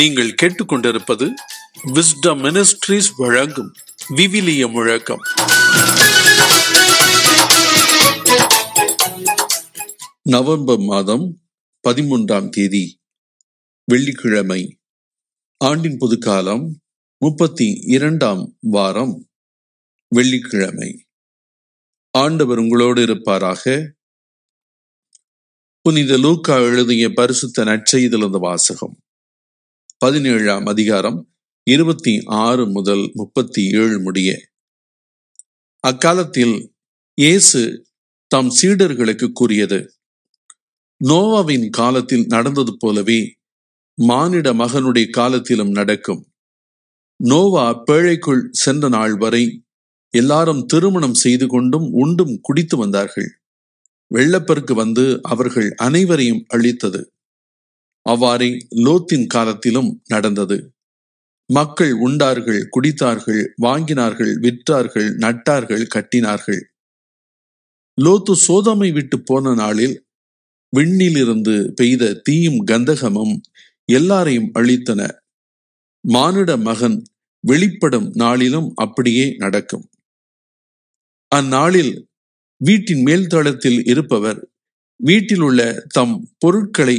நீங்கள் கேட்டுக்கொண்டிருப்பது wisdom ministries வழங்கும் விவிலிய முழக்கம் நவம்பர் மாதம் பதிமூன்றாம் தேதி வெள்ளிக்கிழமை ஆண்டின் பொதுக்காலம் முப்பத்தி இரண்டாம் வாரம் வெள்ளிக்கிழமை ஆண்டவர் உங்களோடு இருப்பாராக புனித லூக்கா எழுதிய பரிசுத்த நற்செய்திலிருந்து வாசகம் பதினேழாம் அதிகாரம் இருபத்தி ஆறு முதல் முப்பத்தி ஏழு முடிய அக்காலத்தில் இயேசு தம் சீடர்களுக்கு கூறியது நோவாவின் காலத்தில் நடந்தது போலவே மானிட மகனுடைய காலத்திலும் நடக்கும் நோவா பேழைக்குள் சென்ற நாள் வரை எல்லாரும் திருமணம் செய்து கொண்டும் உண்டும் குடித்து வந்தார்கள் வெள்ளப்பெருக்கு வந்து அவர்கள் அனைவரையும் அழித்தது அவ்வாறே லோத்தின் காலத்திலும் நடந்தது மக்கள் உண்டார்கள் குடித்தார்கள் வாங்கினார்கள் விற்றார்கள் நட்டார்கள் கட்டினார்கள் லோத்து சோதமை விட்டு போன நாளில் விண்ணிலிருந்து பெய்த தீயும் கந்தகமும் எல்லாரையும் அழித்தன மானிட மகன் வெளிப்படும் நாளிலும் அப்படியே நடக்கும் அந்நாளில் வீட்டின் மேல்தளத்தில் இருப்பவர் வீட்டில் உள்ள தம் பொருட்களை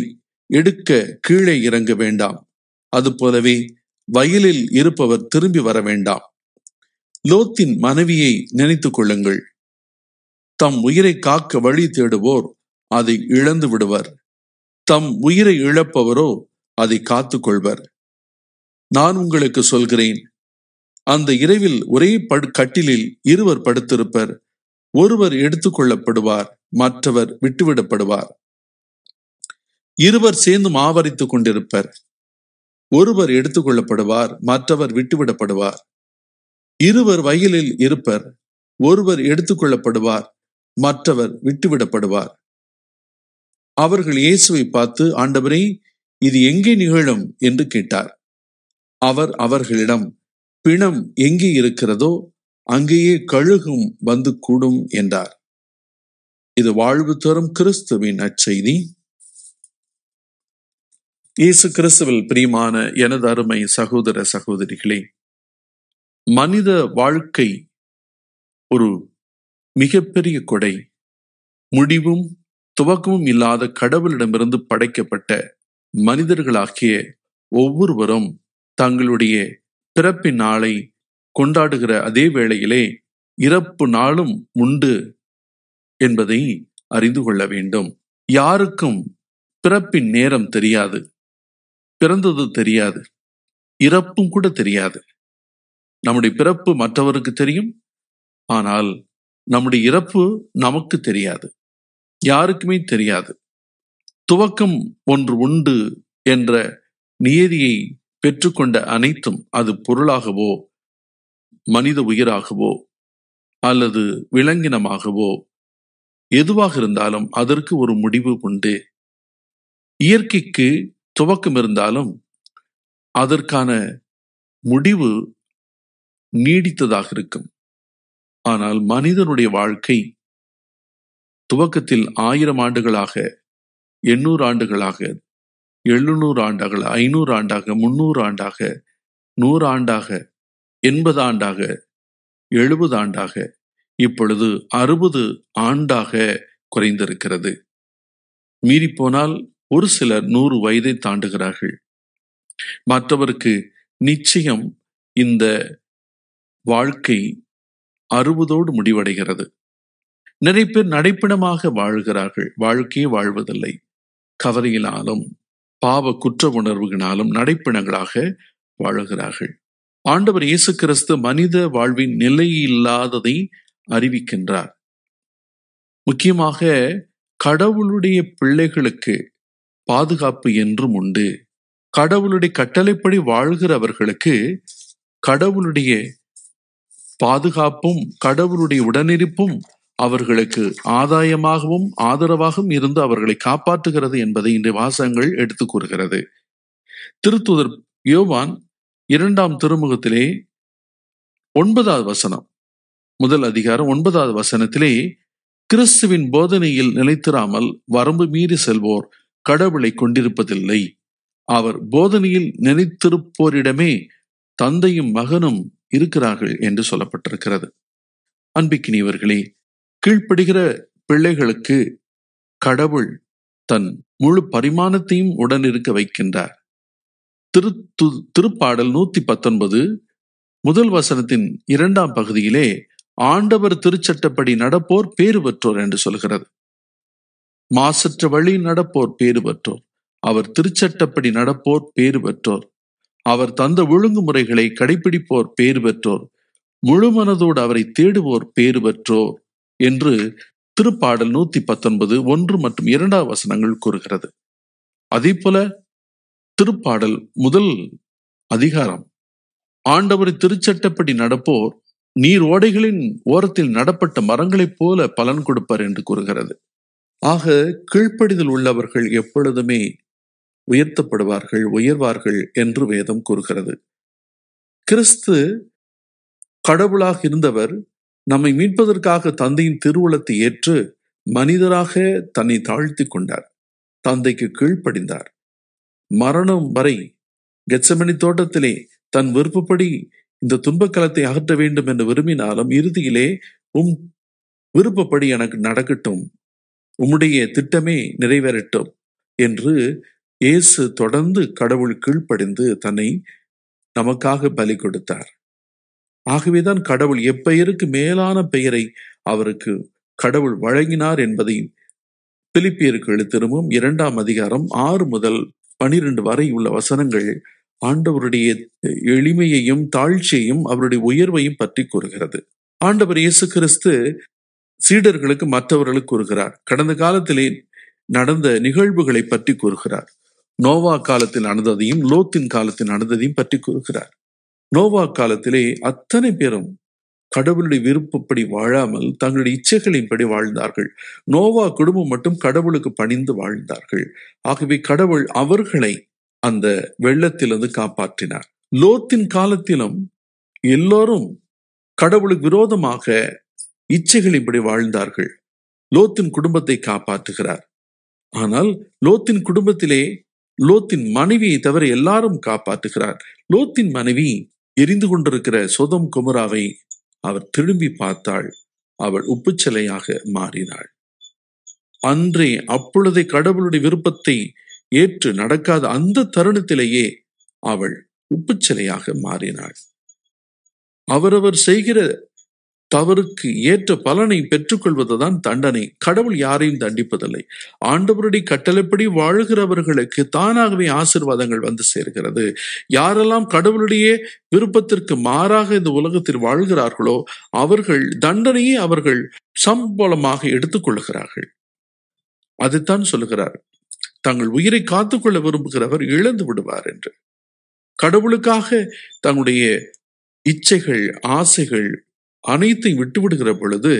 எடுக்க கீழே இறங்க வேண்டாம் அதுபோலவே வயலில் இருப்பவர் திரும்பி வர வேண்டாம் லோத்தின் மனைவியை நினைத்துக் கொள்ளுங்கள் தம் உயிரை காக்க வழி தேடுவோர் அதை இழந்து விடுவர் தம் உயிரை இழப்பவரோ அதை காத்துக்கொள்வர் கொள்வர் நான் உங்களுக்கு சொல்கிறேன் அந்த இரவில் ஒரே படு கட்டிலில் இருவர் படுத்திருப்பர் ஒருவர் எடுத்துக்கொள்ளப்படுவார் மற்றவர் விட்டுவிடப்படுவார் இருவர் சேர்ந்து ஆவரித்துக் கொண்டிருப்பர் ஒருவர் எடுத்துக்கொள்ளப்படுவார் மற்றவர் விட்டுவிடப்படுவார் இருவர் வயலில் இருப்பர் ஒருவர் எடுத்துக்கொள்ளப்படுவார் மற்றவர் விட்டுவிடப்படுவார் அவர்கள் இயேசுவை பார்த்து ஆண்டவரே இது எங்கே நிகழும் என்று கேட்டார் அவர் அவர்களிடம் பிணம் எங்கே இருக்கிறதோ அங்கேயே கழுகும் வந்து கூடும் என்றார் இது வாழ்வு தரும் கிறிஸ்துவின் அச்செய்தி இயேசு கிறிஸ்துவில் பிரியமான எனது அருமை சகோதர சகோதரிகளே மனித வாழ்க்கை ஒரு மிகப்பெரிய கொடை முடிவும் துவக்கமும் இல்லாத கடவுளிடமிருந்து படைக்கப்பட்ட மனிதர்களாகிய ஒவ்வொருவரும் தங்களுடைய பிறப்பின் நாளை கொண்டாடுகிற அதே வேளையிலே இறப்பு நாளும் உண்டு என்பதை அறிந்து கொள்ள வேண்டும் யாருக்கும் பிறப்பின் நேரம் தெரியாது பிறந்தது தெரியாது இறப்பும் கூட தெரியாது நம்முடைய பிறப்பு மற்றவருக்கு தெரியும் ஆனால் நம்முடைய இறப்பு நமக்கு தெரியாது யாருக்குமே தெரியாது துவக்கம் ஒன்று உண்டு என்ற நியதியை பெற்றுக்கொண்ட அனைத்தும் அது பொருளாகவோ மனித உயிராகவோ அல்லது விலங்கினமாகவோ எதுவாக இருந்தாலும் அதற்கு ஒரு முடிவு உண்டு இயற்கைக்கு துவக்கம் இருந்தாலும் அதற்கான முடிவு நீடித்ததாக இருக்கும் ஆனால் மனிதனுடைய வாழ்க்கை துவக்கத்தில் ஆயிரம் ஆண்டுகளாக எண்ணூறு ஆண்டுகளாக எழுநூறு ஆண்டாக ஐநூறு ஆண்டாக முன்னூறு ஆண்டாக நூறு ஆண்டாக எண்பது ஆண்டாக எழுபது ஆண்டாக இப்பொழுது அறுபது ஆண்டாக குறைந்திருக்கிறது மீறிப்போனால் ஒரு சிலர் நூறு வயதை தாண்டுகிறார்கள் மற்றவருக்கு நிச்சயம் இந்த வாழ்க்கை அறுபதோடு முடிவடைகிறது நிறைய பேர் நடைப்பிடமாக வாழ்கிறார்கள் வாழ்க்கையே வாழ்வதில்லை கவலையினாலும் பாவ குற்ற உணர்வுகளாலும் நடைப்பிணங்களாக வாழுகிறார்கள் ஆண்டவர் இயேசு கிறிஸ்து மனித வாழ்வின் நிலையில்லாததை அறிவிக்கின்றார் முக்கியமாக கடவுளுடைய பிள்ளைகளுக்கு பாதுகாப்பு என்றும் உண்டு கடவுளுடைய கட்டளைப்படி வாழ்கிறவர்களுக்கு கடவுளுடைய பாதுகாப்பும் கடவுளுடைய உடனிருப்பும் அவர்களுக்கு ஆதாயமாகவும் ஆதரவாகவும் இருந்து அவர்களை காப்பாற்றுகிறது என்பதை இன்றைய வாசகங்கள் எடுத்து கூறுகிறது திருத்துதர் யோவான் இரண்டாம் திருமுகத்திலே ஒன்பதாவது வசனம் முதல் அதிகாரம் ஒன்பதாவது வசனத்திலே கிறிஸ்துவின் போதனையில் நிலைத்திராமல் வரம்பு மீறி செல்வோர் கடவுளை கொண்டிருப்பதில்லை அவர் போதனையில் நினைத்திருப்போரிடமே தந்தையும் மகனும் இருக்கிறார்கள் என்று சொல்லப்பட்டிருக்கிறது அன்பிக்கினியவர்களே கீழ்ப்படுகிற பிள்ளைகளுக்கு கடவுள் தன் முழு பரிமாணத்தையும் உடனிருக்க வைக்கின்றார் திரு திருப்பாடல் நூத்தி பத்தொன்பது முதல் வசனத்தின் இரண்டாம் பகுதியிலே ஆண்டவர் திருச்சட்டப்படி நடப்போர் பேறு பெற்றோர் என்று சொல்கிறது மாசற்ற வழி நடப்போர் பேறு பெற்றோர் அவர் திருச்சட்டப்படி நடப்போர் பேறு பெற்றோர் அவர் தந்த ஒழுங்குமுறைகளை கடைபிடிப்போர் பேறு பெற்றோர் முழுமனதோடு அவரை தேடுவோர் பேறு பெற்றோர் என்று திருப்பாடல் நூத்தி பத்தொன்பது ஒன்று மற்றும் இரண்டாவது வசனங்கள் கூறுகிறது அதே போல திருப்பாடல் முதல் அதிகாரம் ஆண்டவரை திருச்சட்டப்படி நடப்போர் நீர் ஓடைகளின் ஓரத்தில் நடப்பட்ட மரங்களைப் போல பலன் கொடுப்பார் என்று கூறுகிறது ஆக கீழ்ப்படிதல் உள்ளவர்கள் எப்பொழுதுமே உயர்த்தப்படுவார்கள் உயர்வார்கள் என்று வேதம் கூறுகிறது கிறிஸ்து கடவுளாக இருந்தவர் நம்மை மீட்பதற்காக தந்தையின் திருவுளத்தை ஏற்று மனிதராக தன்னை தாழ்த்தி கொண்டார் தந்தைக்கு கீழ்ப்படிந்தார் மரணம் வரை கெச்சமணி தோட்டத்திலே தன் விருப்பப்படி இந்த துன்பக்கலத்தை அகற்ற வேண்டும் என்று விரும்பினாலும் இறுதியிலே உம் விருப்பப்படி எனக்கு நடக்கட்டும் உம்முடைய திட்டமே நிறைவேறட்டும் என்று இயேசு தொடர்ந்து கடவுள் கீழ்ப்படிந்து தன்னை நமக்காக பலி கொடுத்தார் ஆகவேதான் கடவுள் எப்பெயருக்கு மேலான பெயரை அவருக்கு கடவுள் வழங்கினார் என்பதை பிலிப்பியருக்கு எழுத்திருமும் இரண்டாம் அதிகாரம் ஆறு முதல் பனிரெண்டு வரை உள்ள வசனங்கள் ஆண்டவருடைய எளிமையையும் தாழ்ச்சியையும் அவருடைய உயர்வையும் பற்றி கூறுகிறது ஆண்டவர் இயேசு கிறிஸ்து சீடர்களுக்கு மற்றவர்களுக்கு கூறுகிறார் கடந்த காலத்திலே நடந்த நிகழ்வுகளை பற்றி கூறுகிறார் நோவா காலத்தில் நடந்ததையும் லோத்தின் காலத்தில் நடந்ததையும் பற்றி கூறுகிறார் நோவா காலத்திலே அத்தனை பேரும் கடவுளுடைய விருப்பப்படி வாழாமல் தங்களுடைய இச்சைகளின்படி வாழ்ந்தார்கள் நோவா குடும்பம் மட்டும் கடவுளுக்கு பணிந்து வாழ்ந்தார்கள் ஆகவே கடவுள் அவர்களை அந்த வெள்ளத்திலிருந்து காப்பாற்றினார் லோத்தின் காலத்திலும் எல்லோரும் கடவுளுக்கு விரோதமாக இச்சைகள் இப்படி வாழ்ந்தார்கள் லோத்தின் குடும்பத்தை காப்பாற்றுகிறார் ஆனால் லோத்தின் குடும்பத்திலே லோத்தின் மனைவியை தவிர எல்லாரும் காப்பாற்றுகிறார் லோத்தின் மனைவி எரிந்து கொண்டிருக்கிற சொதம் குமராவை அவர் திரும்பி பார்த்தாள் அவள் உப்புச்சலையாக மாறினாள் அன்றே அப்பொழுதே கடவுளுடைய விருப்பத்தை ஏற்று நடக்காத அந்த தருணத்திலேயே அவள் உப்புச்சலையாக மாறினாள் அவரவர் செய்கிற தவறுக்கு ஏற்ற பலனை பெற்றுக்கொள்வதுதான் தண்டனை கடவுள் யாரையும் தண்டிப்பதில்லை ஆண்டவருடைய கட்டளைப்படி வாழ்கிறவர்களுக்கு தானாகவே ஆசிர்வாதங்கள் வந்து சேர்கிறது யாரெல்லாம் கடவுளுடைய விருப்பத்திற்கு மாறாக இந்த உலகத்தில் வாழ்கிறார்களோ அவர்கள் தண்டனையை அவர்கள் சம்பளமாக எடுத்துக்கொள்கிறார்கள் அதைத்தான் சொல்லுகிறார் தங்கள் உயிரை காத்துக்கொள்ள விரும்புகிறவர் இழந்து விடுவார் என்று கடவுளுக்காக தங்களுடைய இச்சைகள் ஆசைகள் அனைத்தையும் விட்டுவிடுகிற பொழுது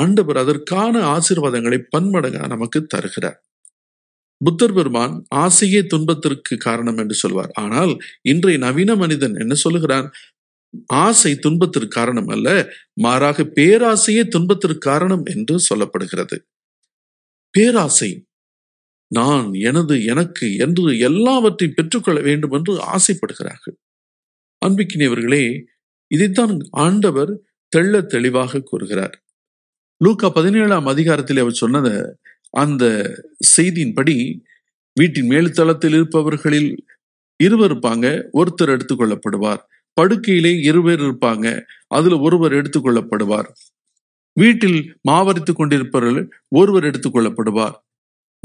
ஆண்டவர் அதற்கான ஆசீர்வாதங்களை பன்மடங்காக நமக்கு தருகிறார் புத்தர் பெருமான் ஆசையே துன்பத்திற்கு காரணம் என்று சொல்வார் ஆனால் இன்றைய நவீன மனிதன் என்ன சொல்லுகிறான் ஆசை துன்பத்திற்கு காரணம் அல்ல மாறாக பேராசையே துன்பத்திற்கு காரணம் என்று சொல்லப்படுகிறது பேராசை நான் எனது எனக்கு என்று எல்லாவற்றையும் பெற்றுக்கொள்ள வேண்டும் என்று ஆசைப்படுகிறார்கள் அன்பிக்கினியவர்களே இதைத்தான் ஆண்டவர் தெள்ள தெளிவாக கூறுகிறார் லூக்கா பதினேழாம் அதிகாரத்தில் அவர் சொன்னத அந்த செய்தியின்படி வீட்டின் மேல் தளத்தில் இருப்பவர்களில் இருவர் இருப்பாங்க ஒருத்தர் எடுத்துக்கொள்ளப்படுவார் படுக்கையிலே இருவர் இருப்பாங்க அதுல ஒருவர் எடுத்துக்கொள்ளப்படுவார் வீட்டில் மாவரித்துக் கொண்டிருப்பவர்கள் ஒருவர் எடுத்துக்கொள்ளப்படுவார்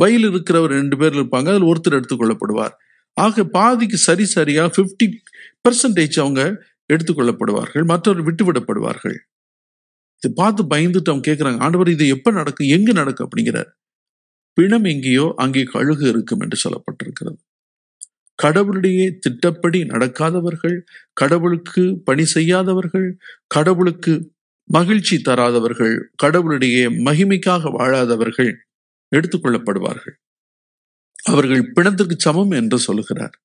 வயல் இருக்கிறவர் ரெண்டு பேர் இருப்பாங்க அதில் ஒருத்தர் எடுத்துக்கொள்ளப்படுவார் ஆக பாதிக்கு சரி சரியா பிப்டி பர்சன்டேஜ் அவங்க எடுத்துக்கொள்ளப்படுவார்கள் மற்றவர் விட்டுவிடப்படுவார்கள் இது பார்த்து பயந்துட்டு அவங்க கேட்குறாங்க ஆண்டவர் இது எப்போ நடக்கும் எங்கு நடக்கும் அப்படிங்கிறார் பிணம் எங்கேயோ அங்கே கழுகு இருக்கும் என்று சொல்லப்பட்டிருக்கிறது கடவுளுடைய திட்டப்படி நடக்காதவர்கள் கடவுளுக்கு பணி செய்யாதவர்கள் கடவுளுக்கு மகிழ்ச்சி தராதவர்கள் கடவுளுடைய மகிமைக்காக வாழாதவர்கள் எடுத்துக்கொள்ளப்படுவார்கள் அவர்கள் பிணத்துக்கு சமம் என்று சொல்லுகிறார்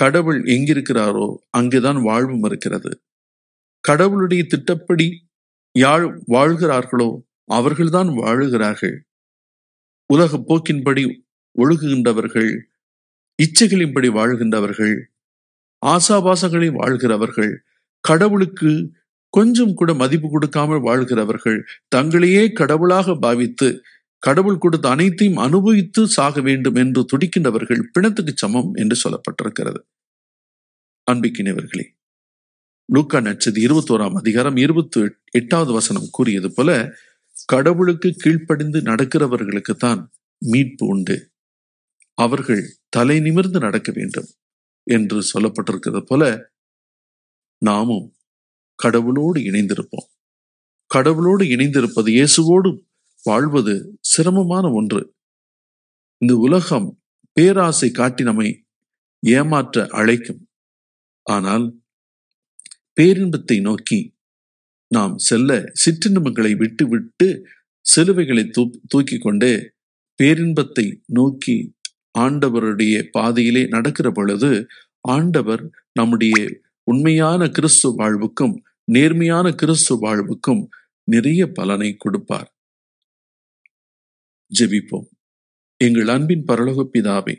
கடவுள் எங்கிருக்கிறாரோ அங்குதான் வாழ்வும் இருக்கிறது கடவுளுடைய திட்டப்படி யாழ் வாழ்கிறார்களோ அவர்கள்தான் வாழுகிறார்கள் உலக போக்கின்படி ஒழுகுகின்றவர்கள் இச்சைகளின்படி வாழ்கின்றவர்கள் ஆசாபாசங்களை வாழ்கிறவர்கள் கடவுளுக்கு கொஞ்சம் கூட மதிப்பு கொடுக்காமல் வாழ்கிறவர்கள் தங்களையே கடவுளாக பாவித்து கடவுள் கொடுத்த அனைத்தையும் அனுபவித்து சாக வேண்டும் என்று துடிக்கின்றவர்கள் பிணத்துக்கு சமம் என்று சொல்லப்பட்டிருக்கிறது அன்பிக்கினவர்களே லூக்கா இருபத்தி ஓராம் அதிகாரம் இருபத்தி எட்டாவது வசனம் கூறியது போல கடவுளுக்கு கீழ்ப்படிந்து நடக்கிறவர்களுக்கு தான் மீட்பு உண்டு அவர்கள் தலை நிமிர்ந்து நடக்க வேண்டும் என்று சொல்லப்பட்டிருக்கிறது போல நாமும் கடவுளோடு இணைந்திருப்போம் கடவுளோடு இணைந்திருப்பது இயேசுவோடு வாழ்வது சிரமமான ஒன்று இந்த உலகம் பேராசை காட்டி நம்மை ஏமாற்ற அழைக்கும் ஆனால் பேரின்பத்தை நோக்கி நாம் செல்ல சிற்றின்பங்களை விட்டு விட்டு சிலுவைகளை தூ தூக்கி கொண்டே பேரின்பத்தை நோக்கி ஆண்டவருடைய பாதையிலே நடக்கிற பொழுது ஆண்டவர் நம்முடைய உண்மையான கிறிஸ்து வாழ்வுக்கும் நேர்மையான கிறிஸ்து வாழ்வுக்கும் நிறைய பலனை கொடுப்பார் ஜெபிப்போம் எங்கள் அன்பின் பரலோக பிதாவே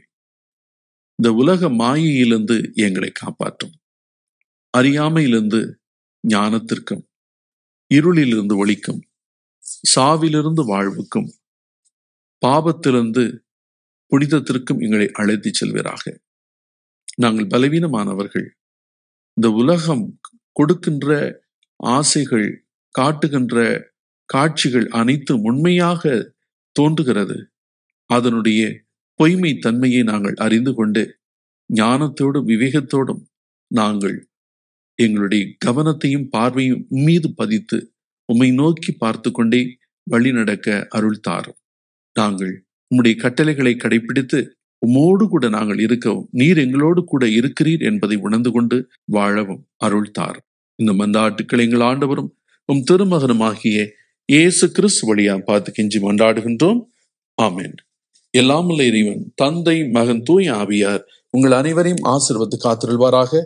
இந்த உலக மாயையிலிருந்து எங்களை காப்பாற்றும் அறியாமையிலிருந்து ஞானத்திற்கும் இருளிலிருந்து ஒளிக்கும் சாவிலிருந்து வாழ்வுக்கும் பாபத்திலிருந்து புனிதத்திற்கும் எங்களை அழைத்து செல்வீராக நாங்கள் பலவீனமானவர்கள் இந்த உலகம் கொடுக்கின்ற ஆசைகள் காட்டுகின்ற காட்சிகள் அனைத்தும் உண்மையாக தோன்றுகிறது அதனுடைய பொய்மை தன்மையை நாங்கள் அறிந்து கொண்டு ஞானத்தோடும் விவேகத்தோடும் நாங்கள் எங்களுடைய கவனத்தையும் பார்வையும் மீது பதித்து உம்மை நோக்கி பார்த்து கொண்டே வழி நடக்க அருள்தார் நாங்கள் உம்முடைய கட்டளைகளை கடைபிடித்து உமோடு கூட நாங்கள் இருக்கவும் நீர் எங்களோடு கூட இருக்கிறீர் என்பதை உணர்ந்து கொண்டு வாழவும் அருள்தார் இந்த மந்தாட்டுக்கள் எங்கள் ஆண்டவரும் உம் திருமகனும் ஆகிய இயேசு கிறிஸ்து வழியா பார்த்து கெஞ்சி மன்றாடுகின்றோம் ஆமேன் எல்லாமல்ல இறைவன் தந்தை மகன் தூய் ஆவியார் உங்கள் அனைவரையும் ஆசிர்வத்து காத்திருள்வாராக